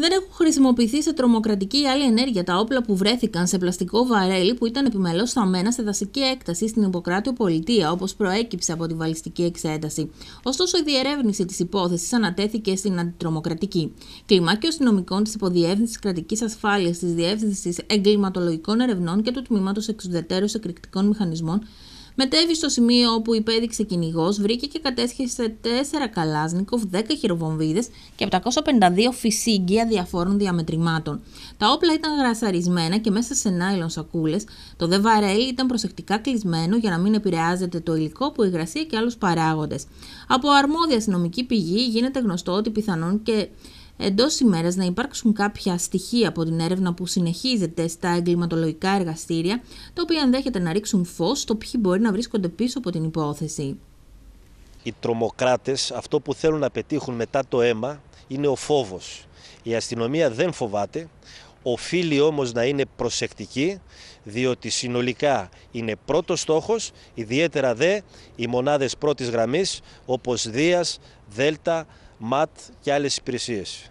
δεν έχουν χρησιμοποιηθεί σε τρομοκρατική ή άλλη ενέργεια τα όπλα που βρέθηκαν σε πλαστικό βαρέλι που ήταν επιμελώ σταμμένα σε δασική έκταση στην Ιπποκράτιο Πολιτεία, όπως προέκυψε από τη βαλιστική εξέταση. Ωστόσο, η διερεύνηση της υπόθεσης σταμενα σε δασικη εκταση στην υποκρατειο πολιτεια Κλιμάκιο αστυνομικών της Υποδιεύθυνσης Κρατικής Ασφάλειας, της Διεύθυνσης Εγκληματολογικών Ερευνών και του Τμήματος Εξουδετέρου Εκρηκτικών Μηχανισμών Μετέβη στο σημείο όπου υπέδειξε κυνηγός, βρήκε και κατέσχεσε 4 καλάσνικοφ, 10 χειροβομβίδες και 752 φυσίγγια διαφόρων διαμετρημάτων. Τα όπλα ήταν γρασαρισμένα και μέσα σε νάιλον σακούλες. Το δε βαρέλι ήταν προσεκτικά κλεισμένο για να μην επηρεάζεται το υλικό που υγρασία και άλλους παράγοντες. Από αρμόδια αστυνομική πηγή γίνεται γνωστό ότι πιθανόν και εντός ημέρας να υπάρξουν κάποια στοιχεία από την έρευνα που συνεχίζεται στα εγκληματολογικά εργαστήρια, τα οποία ενδέχεται να ρίξουν φως στο ποιοι μπορεί να βρίσκονται πίσω από την υπόθεση. Οι τρομοκράτες, αυτό που θέλουν να πετύχουν μετά το αίμα είναι ο φόβος. Η αστυνομία δεν φοβάται. Οφείλει όμως να είναι προσεκτική, διότι συνολικά είναι πρώτος στόχος, ιδιαίτερα δε οι μονάδες πρώτης γραμμής όπως Δίας, Δέλτα, ΜΑΤ και άλλες υπηρεσίες.